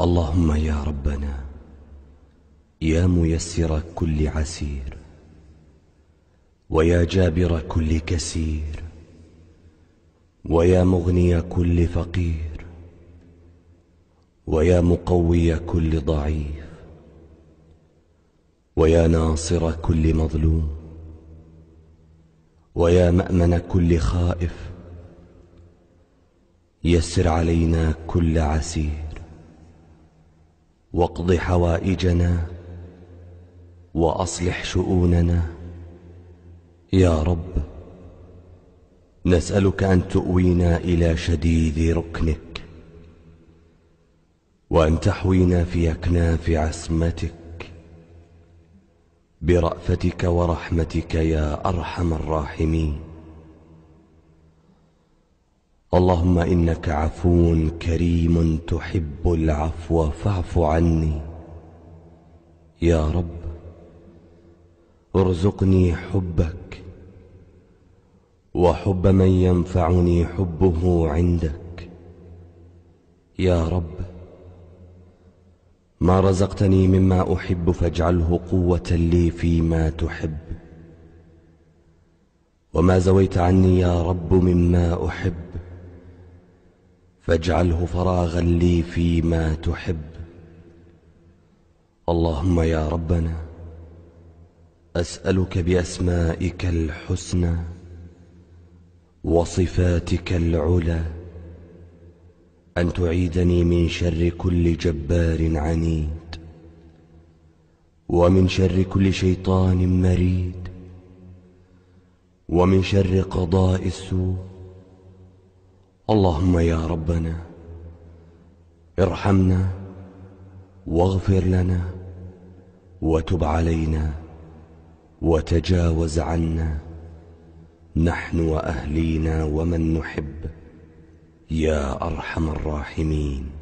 اللهم يا ربنا يا ميسر كل عسير ويا جابر كل كسير ويا مغني كل فقير ويا مقوي كل ضعيف ويا ناصر كل مظلوم ويا مامن كل خائف يسر علينا كل عسير واقض حوائجنا واصلح شؤوننا يا رب نسالك ان تؤوينا الى شديد ركنك وان تحوينا في اكناف عصمتك برافتك ورحمتك يا ارحم الراحمين اللهم إنك عفو كريم تحب العفو فاعف عني يا رب ارزقني حبك وحب من ينفعني حبه عندك يا رب ما رزقتني مما أحب فاجعله قوة لي فيما تحب وما زويت عني يا رب مما أحب فاجعله فراغا لي فيما تحب اللهم يا ربنا أسألك بأسمائك الحسنى وصفاتك العلى أن تعيدني من شر كل جبار عنيد ومن شر كل شيطان مريد ومن شر قضاء السوء اللهم يا ربنا ارحمنا واغفر لنا وتب علينا وتجاوز عنا نحن واهلينا ومن نحب يا ارحم الراحمين